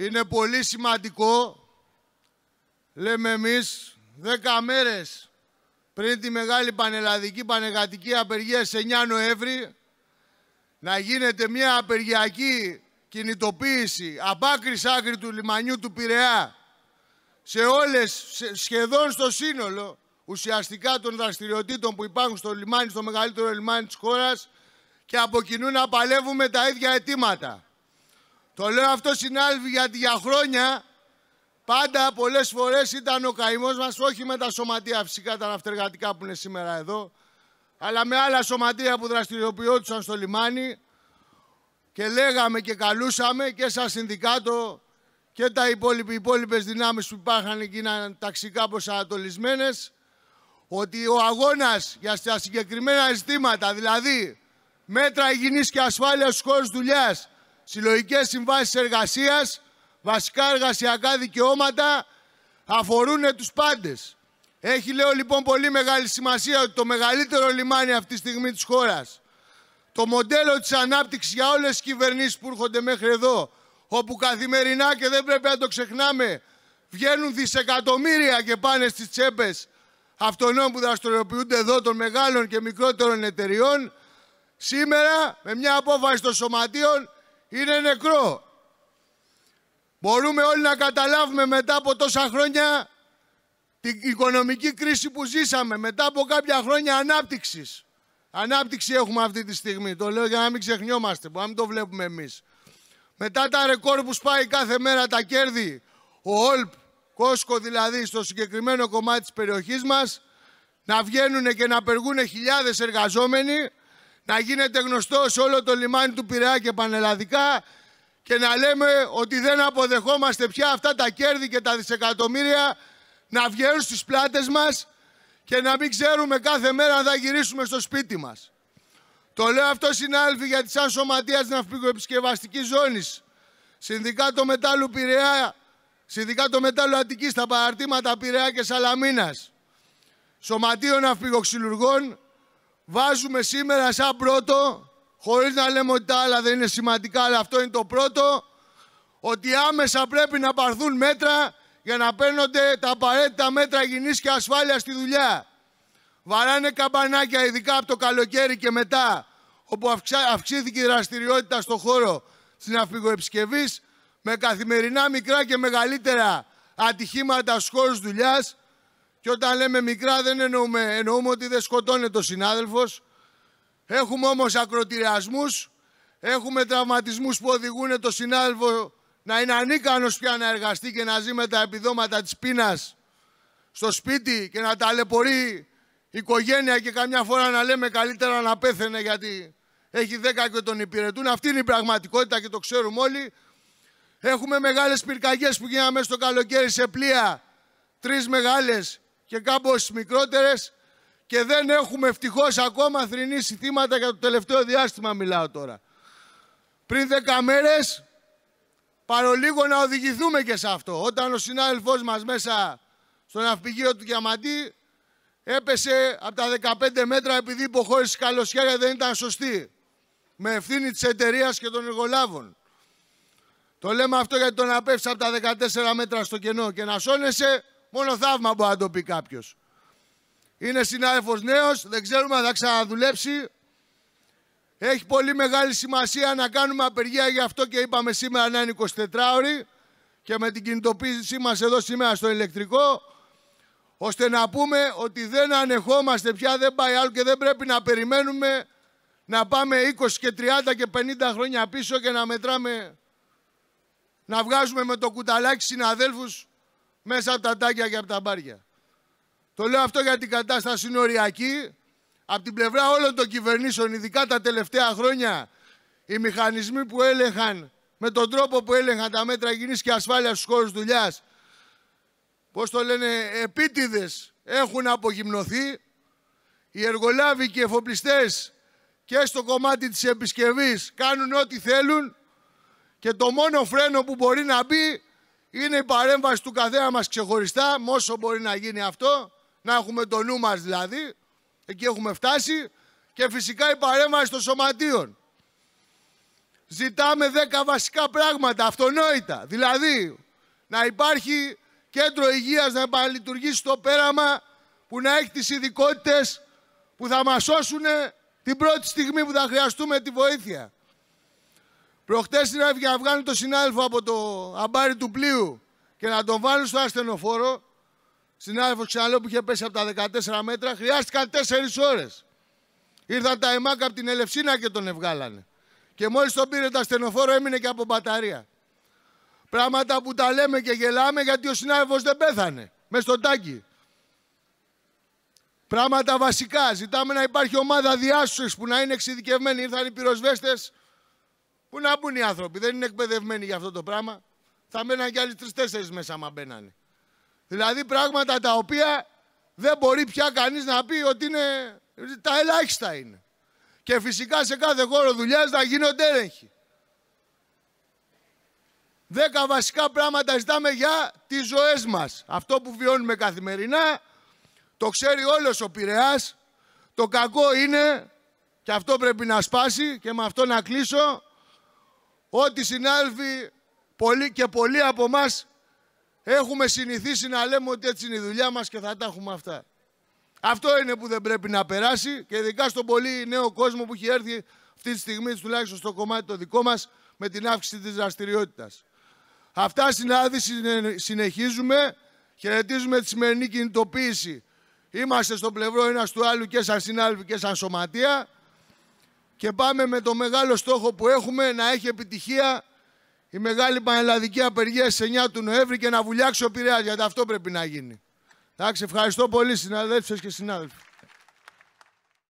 Είναι πολύ σημαντικό, λέμε εμείς, δέκα μέρες πριν τη μεγάλη πανελλαδική πανεγατική απεργίας σε 9 Νοέμβρη, να γίνεται μια απεργιακή κινητοποίηση από άκρη άκρη του λιμανιού του Πειραιά σε όλες, σχεδόν στο σύνολο ουσιαστικά των δραστηριοτήτων που υπάρχουν στο λιμάνι, στο μεγαλύτερο λιμάνι της χώρας και από κοινού να παλεύουμε τα ίδια αιτήματα. Το λέω αυτό συνάλφη γιατί για χρόνια πάντα πολλές φορές ήταν ο καημός μας, όχι με τα σωματεία φυσικά τα ναυτεργατικά που είναι σήμερα εδώ, αλλά με άλλα σωματεία που δραστηριοποιούσαν στο λιμάνι και λέγαμε και καλούσαμε και σαν συνδικάτο και τα υπόλοιποι, υπόλοιπες δυνάμεις που υπάρχαν εκείνα ταξικά ταξικά προσανατολισμένες ότι ο αγώνας για τα συγκεκριμένα ζητήματα, δηλαδή μέτρα υγιεινής και ασφάλειας στους χώρους δουλειάς, συλλογικές συμβάσεις εργασίας, βασικά εργασιακά δικαιώματα αφορούν τους πάντες. Έχει, λέω, λοιπόν, πολύ μεγάλη σημασία ότι το μεγαλύτερο λιμάνι αυτή τη στιγμή της χώρας, το μοντέλο της ανάπτυξης για όλες τις κυβερνήσεις που έρχονται μέχρι εδώ, όπου καθημερινά και δεν πρέπει να το ξεχνάμε, βγαίνουν δισεκατομμύρια και πάνε στις τσέπες αυτών που δραστηριοποιούνται εδώ των μεγάλων και μικρότερων εταιριών, σήμερα με μια απόφαση των σωματείων είναι νεκρό. Μπορούμε όλοι να καταλάβουμε μετά από τόσα χρόνια την οικονομική κρίση που ζήσαμε, μετά από κάποια χρόνια ανάπτυξης. Ανάπτυξη έχουμε αυτή τη στιγμή. Το λέω για να μην ξεχνιόμαστε, που να μην το βλέπουμε εμείς. Μετά τα ρεκόρ που σπάει κάθε μέρα τα κέρδη, ο ΟΛΠ, Κόσκο δηλαδή, στο συγκεκριμένο κομμάτι της περιοχής μας, να βγαίνουν και να απεργούν χιλιάδες εργαζόμενοι, να γίνεται γνωστός σε όλο το λιμάνι του Πειραιά και πανελλαδικά και να λέμε ότι δεν αποδεχόμαστε πια αυτά τα κέρδη και τα δισεκατομμύρια να βγαίνουν στις πλάτες μας και να μην ξέρουμε κάθε μέρα αν θα γυρίσουμε στο σπίτι μας. Το λέω αυτό συνάλφη γιατί σαν σωματείας της ναυπηγοεπισκευαστικής ζώνης Συνδικάτο Μετάλλου Πειραιά, Συνδικάτο Μετάλλου Αττικής τα παραρτήματα Πειραιά και Σαλαμίνας, Σωματείο Ναυπηγοξυλουργών βάζουμε σήμερα σαν πρώτο, χωρίς να λέμε ότι τα άλλα δεν είναι σημαντικά, αλλά αυτό είναι το πρώτο, ότι άμεσα πρέπει να πάρθουν μέτρα για να παίρνονται τα απαραίτητα μέτρα υγιεινής και ασφάλειας στη δουλειά. Βαράνε καμπανάκια, ειδικά από το καλοκαίρι και μετά, όπου αυξήθηκε η δραστηριότητα στον χώρο της ναυπηγοεπισκευής, με καθημερινά μικρά και μεγαλύτερα ατυχήματα στους χώρους δουλειάς, και όταν λέμε μικρά δεν εννοούμε, εννοούμε ότι δεν σκοτώνει το συνάδελφος. Έχουμε όμως ακροτηριασμούς, έχουμε τραυματισμούς που οδηγούν το συνάδελφο να είναι ανίκανος πια να εργαστεί και να ζει με τα επιδόματα της πείνας στο σπίτι και να ταλαιπωρεί οικογένεια και καμιά φορά να λέμε καλύτερα να πέθαινε γιατί έχει δέκα και τον υπηρετούν. Αυτή είναι η πραγματικότητα και το ξέρουμε όλοι. Έχουμε μεγάλες πυρκαγιές που γίναμε στο καλοκαίρι σε πλοία. Τρεις μεγάλες και κάπως μικρότερες και δεν έχουμε ευτυχώς ακόμα θρυνήσει θύματα για το τελευταίο διάστημα μιλάω τώρα. Πριν 10 μέρες παρολίγο να οδηγηθούμε και σε αυτό. Όταν ο συνάδελφός μας μέσα στο ναυπηγείο του Διαμαντή έπεσε από τα 15 μέτρα επειδή υποχώρησε καλοσχέρια δεν ήταν σωστή. Με ευθύνη της εταιρείας και των εργολάβων. Το λέμε αυτό γιατί το να πέφτει από τα 14 μέτρα στο κενό και να σώνεσαι Μόνο θαύμα μπορεί να το πει κάποιος. Είναι συνάδελφος νέος, δεν ξέρουμε αν θα ξαναδουλέψει. Έχει πολύ μεγάλη σημασία να κάνουμε απεργία γι' αυτό και είπαμε σήμερα να είναι 24 ώρη και με την κινητοποίησή μας εδώ σήμερα στο ηλεκτρικό ώστε να πούμε ότι δεν ανεχόμαστε πια, δεν πάει άλλο και δεν πρέπει να περιμένουμε να πάμε 20 και 30 και 50 χρόνια πίσω και να μετράμε, να βγάζουμε με το κουταλάκι συναδέλφους μέσα από τα τάκια και από τα μπάρια. Το λέω αυτό για την κατάσταση είναι Από την πλευρά όλων των κυβερνήσεων, ειδικά τα τελευταία χρόνια, οι μηχανισμοί που έλεγχαν με τον τρόπο που έλεγχαν τα μέτρα υγιεινής και ασφάλειας στους χώρους δουλειάς, πώς το λένε, επίτηδες έχουν απογυμνωθεί. Οι εργολάβοι και οι και στο κομμάτι της επισκευής κάνουν ό,τι θέλουν και το μόνο φρένο που μπορεί να μπει είναι η παρέμβαση του καθένα μας ξεχωριστά, μόσο μπορεί να γίνει αυτό, να έχουμε το νου μας δηλαδή, εκεί έχουμε φτάσει, και φυσικά η παρέμβαση των σωματείων. Ζητάμε 10 βασικά πράγματα, αυτονόητα. Δηλαδή, να υπάρχει κέντρο υγείας να επαναλειτουργήσει στο πέραμα, που να έχει τις ειδικότητες που θα μας σώσουν την πρώτη στιγμή που θα χρειαστούμε τη βοήθεια. Προχτές την να βγάλουν το συνάδελφο από το αμπάρι του πλοίου και να τον βάλουν στο ασθενοφόρο. Συνάδελφο ξαναλέω που είχε πέσει από τα 14 μέτρα, χρειάστηκαν 4 ώρες. Ήρθαν τα ΕΜΑΚ από την Ελευσίνα και τον ευγάλανε. Και μόλις τον πήρε το ασθενοφόρο έμεινε και από μπαταρία. Πράγματα που τα λέμε και γελάμε γιατί ο συνάδελφος δεν πέθανε. Μες στο τάκι. Πράγματα βασικά. Ζητάμε να υπάρχει ομάδα διάσωσης που να είναι εξειδικευμένη. Ήρθαν οι πυροσβέστες Πού να μπουν οι άνθρωποι, δεν είναι εκπαιδευμένοι για αυτό το πράγμα. Θα μέναν κι άλλοι τρει-τέσσερι μέσα, άμα μπαίνανε. Δηλαδή πράγματα τα οποία δεν μπορεί πια κανείς να πει ότι είναι. τα ελάχιστα είναι. Και φυσικά σε κάθε χώρο δουλειάς να γίνονται έλεγχοι. Δέκα βασικά πράγματα ζητάμε για τις ζωές μας. Αυτό που βιώνουμε καθημερινά, το ξέρει όλος ο Πειραιάς. Το κακό είναι, και αυτό πρέπει να σπάσει και με αυτό να κλείσω, ότι συνάδελφοι πολλοί και πολλοί από εμάς έχουμε συνηθίσει να λέμε ότι έτσι είναι η δουλειά μας και θα τα έχουμε αυτά. Αυτό είναι που δεν πρέπει να περάσει και ειδικά στον πολύ νέο κόσμο που έχει έρθει αυτή τη στιγμή τουλάχιστον στο κομμάτι το δικό μας με την αύξηση της δραστηριότητας. Αυτά συνάδελφοι συνεχίζουμε, χαιρετίζουμε τη σημερινή κινητοποίηση. Είμαστε στο πλευρό ένας του άλλου και σαν συνάδελφοι και σαν σωματεία και πάμε με το μεγάλο στόχο που έχουμε να έχει επιτυχία η μεγάλη πανελλαδική απεργία στις 9 του Νοέμβρη και να βουλιάξει ο Πειραιάς, γιατί αυτό πρέπει να γίνει. Εντάξει, ευχαριστώ πολύ συναδέλφες και συνάδελφοι.